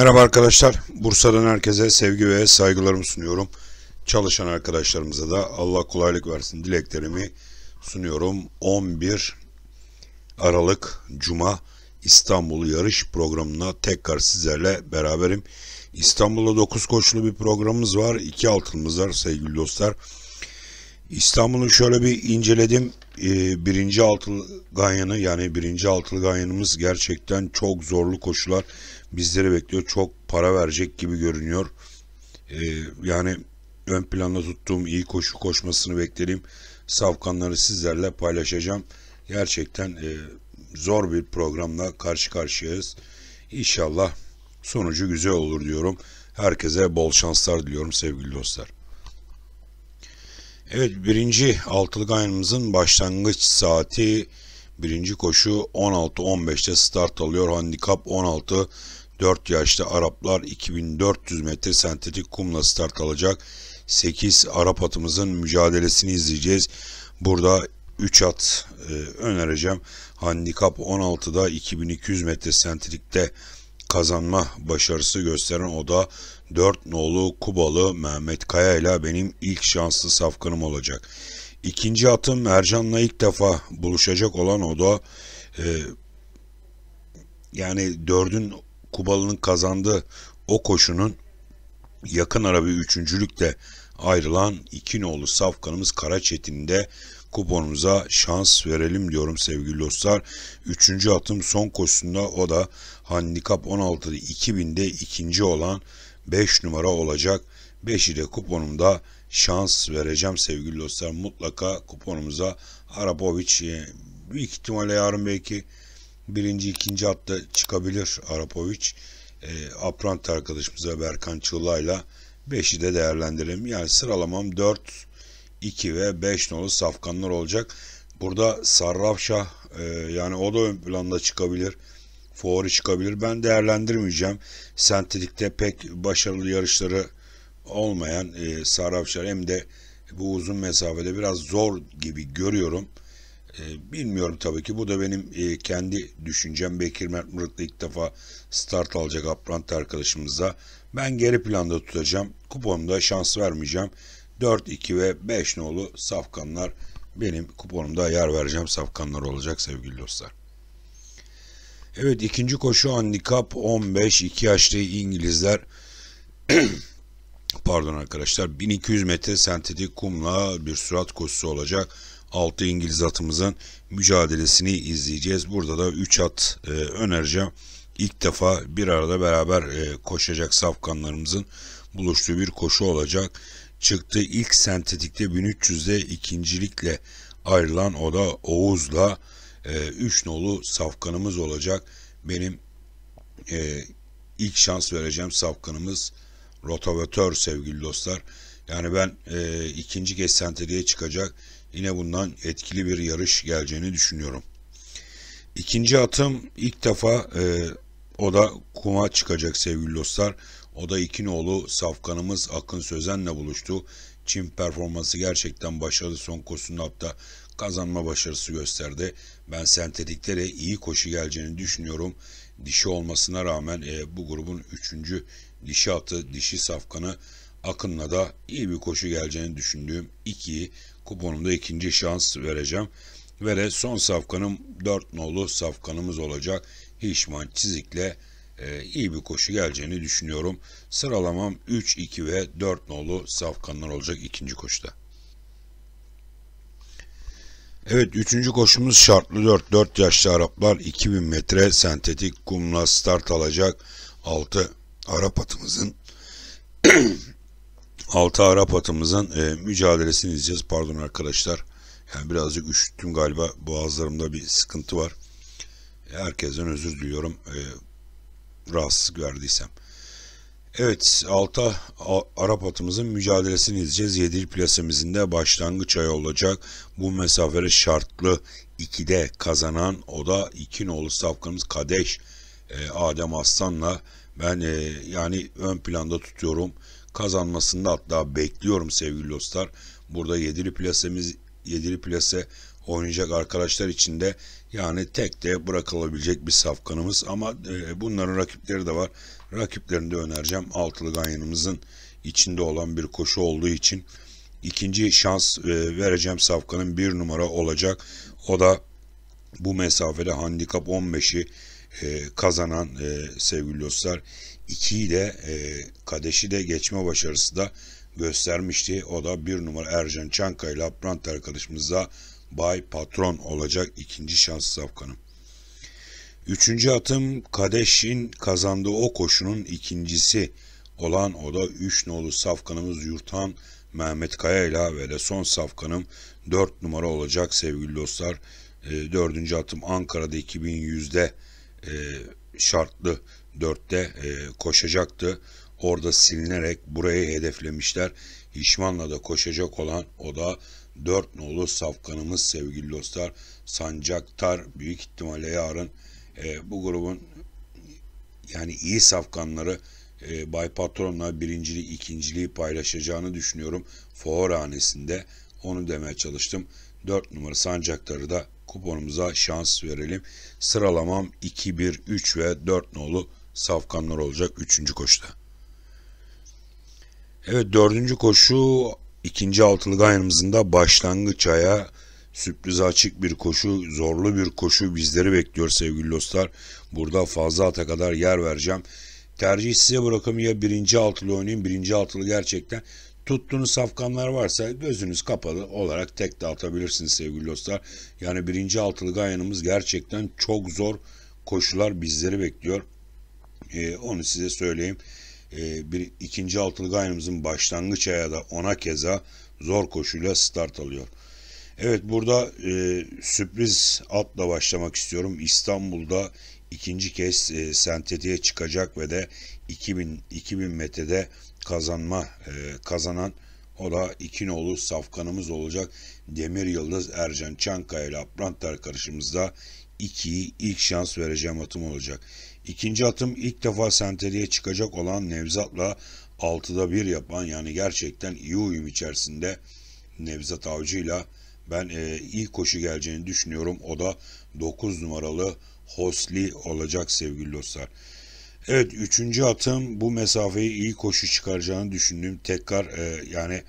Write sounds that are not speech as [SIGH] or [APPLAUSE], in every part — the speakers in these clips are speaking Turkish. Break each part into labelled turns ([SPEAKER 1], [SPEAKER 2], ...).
[SPEAKER 1] Merhaba arkadaşlar. Bursa'dan herkese sevgi ve saygılarımı sunuyorum. Çalışan arkadaşlarımıza da Allah kolaylık versin dileklerimi sunuyorum. 11 Aralık Cuma İstanbul yarış programına tekrar sizlerle beraberim. İstanbul'da 9 koçlu bir programımız var. 2 altınımız var sevgili dostlar. İstanbul'u şöyle bir inceledim. Ee, birinci altılı ganyanı yani birinci altılı ganyanımız gerçekten çok zorlu koşular bizleri bekliyor. Çok para verecek gibi görünüyor. E, yani ön planda tuttuğum iyi koşu koşmasını bekleyeyim safkanları sizlerle paylaşacağım. Gerçekten e, zor bir programla karşı karşıyayız. İnşallah sonucu güzel olur diyorum. Herkese bol şanslar diliyorum sevgili dostlar. Evet birinci altılık gayrımızın başlangıç saati birinci koşu 16-15'te start alıyor. Handikap 16 4 yaşlı Araplar 2400 metre sentetik kumla start alacak. 8 Arap atımızın mücadelesini izleyeceğiz. Burada 3 at e, önereceğim. Handikap 16'da 2200 metre sentetikte kazanma başarısı gösteren oda 4 nolu Kubalı Mehmet Kaya ile benim ilk şanslı safkanım olacak. İkinci atım Ercan'la ilk defa buluşacak olan oda e, yani dördün Kubalı'nın kazandığı o koşunun yakın ara bir üçüncülükle ayrılan iki nolu safkanımız Karaçetinde kuponumuza şans verelim diyorum sevgili dostlar. Üçüncü atım son koşusunda o da handikap 16'da 2000'de ikinci olan 5 numara olacak. 5'i de kuponumda şans vereceğim sevgili dostlar. Mutlaka kuponumuza Arapoviç e, büyük ihtimalle yarın belki birinci ikinci hatta çıkabilir Arapoviç. E, Aprant arkadaşımıza Berkan Çığla'yla 5'i de değerlendirelim. Yani sıralamam 4 2 ve 5 nolu safkanlar olacak. Burada Sarrafşah e, yani o da ön planda çıkabilir. Favori çıkabilir. Ben değerlendirmeyeceğim. Sentetikte pek başarılı yarışları olmayan e, Sarrafşah hem de bu uzun mesafede biraz zor gibi görüyorum. E, bilmiyorum tabii ki. Bu da benim e, kendi düşüncem. Bekir Mert Mırık'la ilk defa start alacak Aprant arkadaşımıza. Ben geri planda tutacağım. Kuponumda şans vermeyeceğim. 4, 2 ve 5 nolu safkanlar benim kuponumda yer vereceğim safkanlar olacak sevgili dostlar. Evet ikinci koşu handikap 15 2 yaşlı İngilizler [CLEARS THROAT] pardon arkadaşlar 1200 metre sentetik kumla bir sürat koşusu olacak. 6 İngiliz atımızın mücadelesini izleyeceğiz. Burada da 3 at e, önereceğim. İlk defa bir arada beraber e, koşacak safkanlarımızın buluştuğu bir koşu olacak. Çıktığı ilk sentetikte 1300'de ikincilikle ayrılan o da Oğuz'la e, üç nolu safkanımız olacak. Benim e, ilk şans vereceğim safkanımız rotavatör sevgili dostlar. Yani ben e, ikinci kez sentetiğe çıkacak. Yine bundan etkili bir yarış geleceğini düşünüyorum. İkinci atım ilk defa e, o da kuma çıkacak sevgili dostlar. Oda İkinoğlu safkanımız Akın Sözen'le buluştu. Çin performansı gerçekten başarılı son koşusunda kazanma başarısı gösterdi. Ben sentetiklere iyi koşu geleceğini düşünüyorum. Dişi olmasına rağmen e, bu grubun üçüncü dişi atı, dişi safkanı Akın'la da iyi bir koşu geleceğini düşündüğüm 2'yi kuponumda ikinci şans vereceğim. Ve de son safkanım dört nolu safkanımız olacak. Hişman Çizik'le e, iyi bir koşu geleceğini düşünüyorum. Sıralamam 3, 2 ve 4 nolu safkanlar olacak ikinci koşuda. Evet üçüncü koşumuz şartlı 4. 4 yaşlı Araplar 2000 metre sentetik kumla start alacak. 6 Arap atımızın 6 [CLEARS THROAT] Arap atımızın e, mücadelesini izleyeceğiz. Pardon arkadaşlar. Yani birazcık üşüttüm galiba. Boğazlarımda bir sıkıntı var. Herkesten özür diliyorum. E, rahatsız gördiysem. Evet, alta Arap atımızın mücadelesini izleyeceğiz. Yedil plasemizin de başlangıç ayı olacak. Bu mesafeli şartlı 2'de kazanan o da 2 nolu safkanımız Kadeş e, Adem Aslan'la ben e, yani ön planda tutuyorum. Kazanmasını da hatta bekliyorum sevgili dostlar. Burada yedili plasemiz yedili plase oynayacak arkadaşlar için de yani tek de bırakılabilecek bir safkanımız ama e, bunların rakipleri de var. Rakiplerini de önereceğim. Altılı ganyanımızın içinde olan bir koşu olduğu için ikinci şans e, vereceğim safkanın bir numara olacak. O da bu mesafede handikap 15'i e, kazanan e, sevgili dostlar. 2'yi de e, Kadeş'i de geçme başarısı da göstermişti. O da bir numara Ercan Çankaya ile Aprant arkadaşımıza Bay Patron olacak ikinci şans safkanım. Üçüncü atım Kadeş'in kazandığı o koşunun ikincisi olan o da 3 nolu safkanımız Yurtan Mehmet Kaya ile ve de son safkanım dört numara olacak sevgili dostlar. E, dördüncü atım Ankara'da 2100'de e, şartlı 4'te e, koşacaktı. Orada silinerek burayı hedeflemişler. Hişman'la da koşacak olan o da Dört nolu safkanımız sevgili dostlar. Sancaktar büyük ihtimalle yarın e, bu grubun yani iyi safkanları e, Bay Patron'la birinciliği, ikinciliği paylaşacağını düşünüyorum. Fuarhanesinde onu demeye çalıştım. Dört numara sancaktarı da kuponumuza şans verelim. Sıralamam 2, 1, 3 ve 4 nolu safkanlar olacak 3. koşuda. Evet dördüncü koşu İkinci altılı gayrımızın da başlangıç aya sürpriz açık bir koşu, zorlu bir koşu bizleri bekliyor sevgili dostlar. Burada fazla ata kadar yer vereceğim. Tercih size bırakım ya birinci altılı oynayayım. Birinci altılı gerçekten tuttuğunuz safkanlar varsa gözünüz kapalı olarak tek de atabilirsiniz sevgili dostlar. Yani birinci altılı gayanımız gerçekten çok zor koşular bizleri bekliyor. Ee, onu size söyleyeyim e, bir ikinci altılı gayrımızın başlangıç da ona keza zor koşuyla start alıyor. Evet burada e, sürpriz atla başlamak istiyorum. İstanbul'da ikinci kez e, sentetiğe çıkacak ve de 2000 2000 metrede kazanma e, kazanan o da İkinoğlu safkanımız olacak. Demir Yıldız Ercan Çankaya ile Aprantar karışımızda 2'yi ilk şans vereceğim atım olacak. İkinci atım ilk defa senteriye çıkacak olan Nevzat'la 6'da 1 yapan yani gerçekten iyi uyum içerisinde Nevzat Avcı'yla ben e, iyi koşu geleceğini düşünüyorum. O da 9 numaralı Hosli olacak sevgili dostlar. Evet üçüncü atım bu mesafeyi iyi koşu çıkaracağını düşündüğüm tekrar e, yani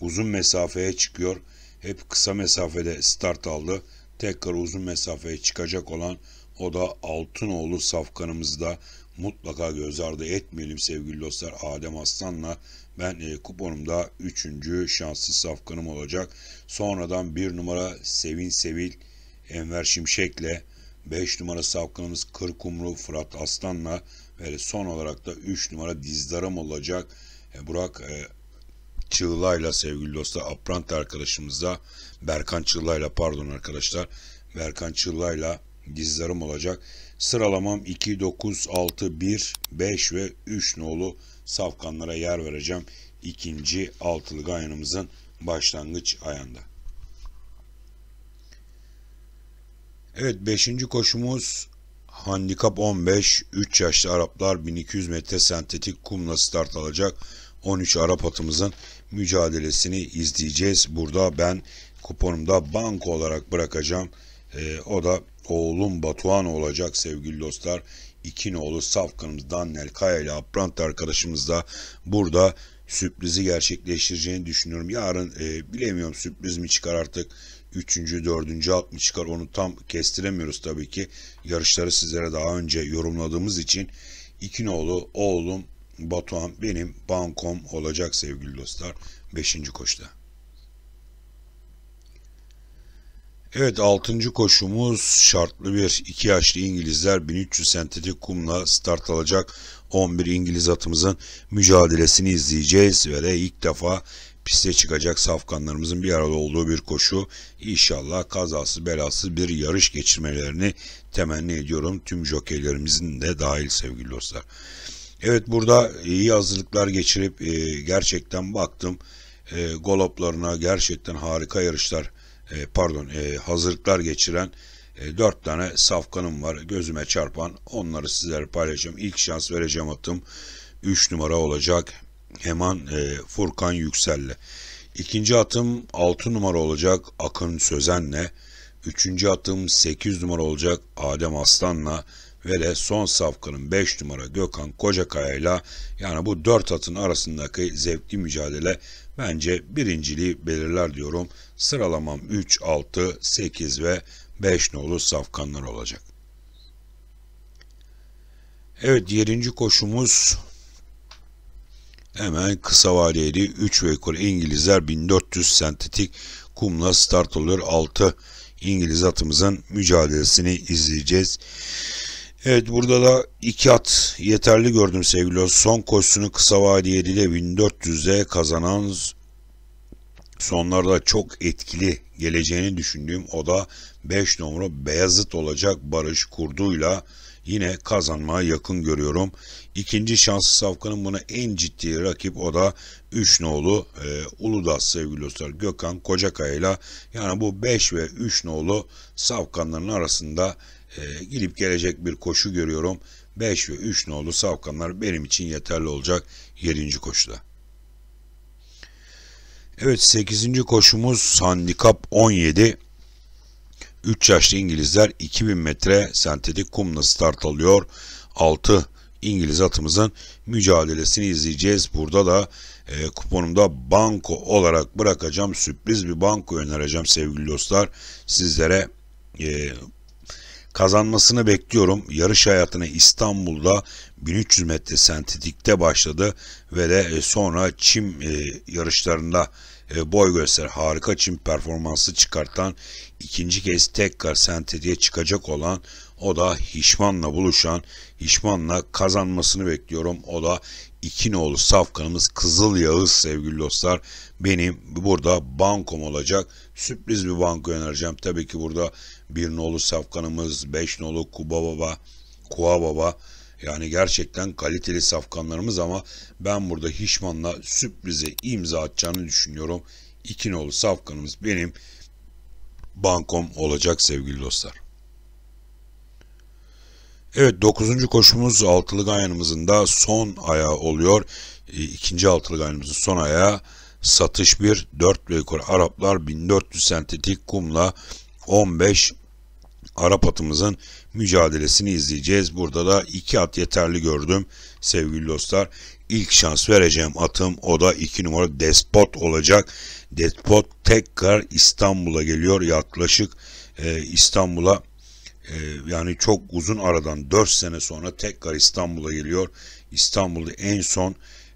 [SPEAKER 1] uzun mesafeye çıkıyor. Hep kısa mesafede start aldı. Tekrar uzun mesafeye çıkacak olan o da Altınoğlu safkanımızda mutlaka göz ardı etmeyelim sevgili dostlar. Adem Aslan'la ben e, kuponumda 3. şanslı safkanım olacak. Sonradan 1 numara Sevin Sevil Enver Şimşek'le 5 numara safkanımız Kırkumru Fırat Aslan'la ve son olarak da 3 numara Dizdarım olacak. E, Burak e, Çığlay'la sevgili dostlar Aprant arkadaşımızla Berkan Çığlay'la pardon arkadaşlar Berkan Çığlay'la dizlerim olacak. Sıralamam 2, 9, 6, 1, 5 ve 3 nolu safkanlara yer vereceğim. İkinci altılı gayanımızın başlangıç ayağında. Evet 5. koşumuz handikap 15 3 yaşlı Araplar 1200 metre sentetik kumla start alacak. 13 Arap atımızın mücadelesini izleyeceğiz. Burada ben kuponumda banko olarak bırakacağım. E, o da oğlum Batuhan olacak sevgili dostlar. İkinoğlu Safkan'ımız Daniel Kaya ile Abrant arkadaşımız da burada sürprizi gerçekleştireceğini düşünüyorum. Yarın e, bilemiyorum sürpriz mi çıkar artık. Üçüncü, dördüncü at mı çıkar onu tam kestiremiyoruz tabii ki. Yarışları sizlere daha önce yorumladığımız için İkinoğlu, oğlum, Batuhan benim bankom olacak sevgili dostlar. Beşinci koşta. Evet altıncı koşumuz şartlı bir iki yaşlı İngilizler 1300 sentetik kumla start alacak 11 İngiliz atımızın mücadelesini izleyeceğiz ve de ilk defa piste çıkacak safkanlarımızın bir arada olduğu bir koşu. inşallah kazasız belasız bir yarış geçirmelerini temenni ediyorum. Tüm jokeylerimizin de dahil sevgili dostlar. Evet burada iyi hazırlıklar geçirip e, gerçekten baktım. E, goloplarına gerçekten harika yarışlar e, pardon e, hazırlıklar geçiren e, 4 tane safkanım var gözüme çarpan. Onları sizlere paylaşacağım. ilk şans vereceğim atım 3 numara olacak. Hemen e, Furkan Yüksel'le. ikinci atım 6 numara olacak Akın Sözen'le. Üçüncü atım 8 numara olacak Adem Aslan'la ve de son safkanın 5 numara Gökhan Kocakaya ile yani bu 4 atın arasındaki zevkli mücadele bence birinciliği belirler diyorum. Sıralamam 3, 6, 8 ve 5 nolu safkanlar olacak. Evet 7. koşumuz hemen kısa vadeli 3 ve yukarı İngilizler 1400 sentetik kumla start olur 6 İngiliz atımızın mücadelesini izleyeceğiz. Evet burada da iki at yeterli gördüm sevgili dostum. Son koşusunu kısa vadiyeliyle 1400'e kazanan sonlarda çok etkili geleceğini düşündüğüm o da 5 numara Beyazıt olacak Barış Kurdu'yla yine kazanmaya yakın görüyorum. İkinci şanslı safkanın buna en ciddi rakip o da 3 nolu e, Uludağ sevgili dostlar Gökhan Kocakaya ile yani bu 5 ve 3 nolu safkanların arasında e, gidip gelecek bir koşu görüyorum. 5 ve 3 nolu savkanlar benim için yeterli olacak 7. koşuda. Evet 8. koşumuz handikap 17. 3 yaşlı İngilizler 2000 metre sentetik kumla start alıyor. 6 İngiliz atımızın mücadelesini izleyeceğiz. Burada da e, kuponumda banko olarak bırakacağım. Sürpriz bir banko önereceğim sevgili dostlar. Sizlere e, Kazanmasını bekliyorum. Yarış hayatını İstanbul'da 1300 metre sentetikte başladı ve de e, sonra çim e, yarışlarında e, boy göster harika çim performansı çıkartan ikinci kez tekrar sentetiğe çıkacak olan o da Hişman'la buluşan Hişman'la kazanmasını bekliyorum. O da iki nolu safkanımız Kızıl Yağız sevgili dostlar. Benim burada bankom olacak. Sürpriz bir banko önereceğim. Tabii ki burada bir nolu safkanımız, beş nolu Kuba Baba, Kuva Baba. Yani gerçekten kaliteli safkanlarımız ama ben burada Hişman'la sürprize imza atacağını düşünüyorum. İki nolu safkanımız benim bankom olacak sevgili dostlar. Evet 9. koşumuz altılı gayanımızın da son ayağı oluyor. E, ikinci altılı gayanımızın son ayağı satış 1 4 ve yukarı Araplar 1400 sentetik kumla 15 Arap atımızın mücadelesini izleyeceğiz. Burada da iki at yeterli gördüm sevgili dostlar. İlk şans vereceğim atım o da iki numara Despot olacak. Despot tekrar İstanbul'a geliyor yaklaşık e, İstanbul'a e, yani çok uzun aradan 4 sene sonra tekrar İstanbul'a geliyor. İstanbul'da en son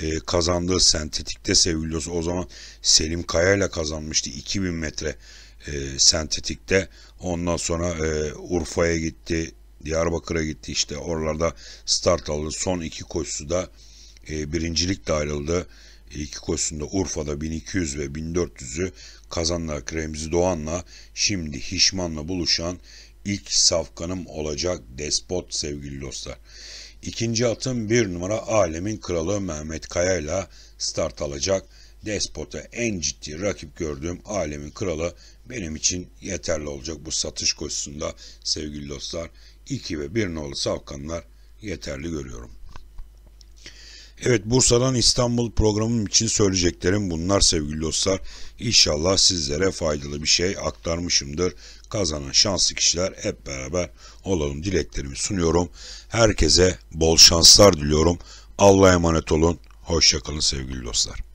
[SPEAKER 1] e, kazandığı sentetikte sevgili dostlar o zaman Selim Kaya ile kazanmıştı 2000 metre e, sentetikte. Ondan sonra e, Urfa'ya gitti, Diyarbakır'a gitti işte oralarda start aldı. Son iki koşusu da e, birincilikle ayrıldı. İki koşusunda Urfa'da 1200 ve 1400'ü kazanla Remzi Doğan'la şimdi Hişman'la buluşan ilk safkanım olacak despot sevgili dostlar. İkinci atım bir numara alemin kralı Mehmet Kaya ile start alacak. Despot'a en ciddi rakip gördüğüm alemin kralı benim için yeterli olacak bu satış koşusunda sevgili dostlar. 2 ve 1 nolu savkanlar yeterli görüyorum. Evet Bursa'dan İstanbul programım için söyleyeceklerim bunlar sevgili dostlar. İnşallah sizlere faydalı bir şey aktarmışımdır. Kazanan şanslı kişiler hep beraber olalım dileklerimi sunuyorum. Herkese bol şanslar diliyorum. Allah'a emanet olun. Hoşçakalın sevgili dostlar.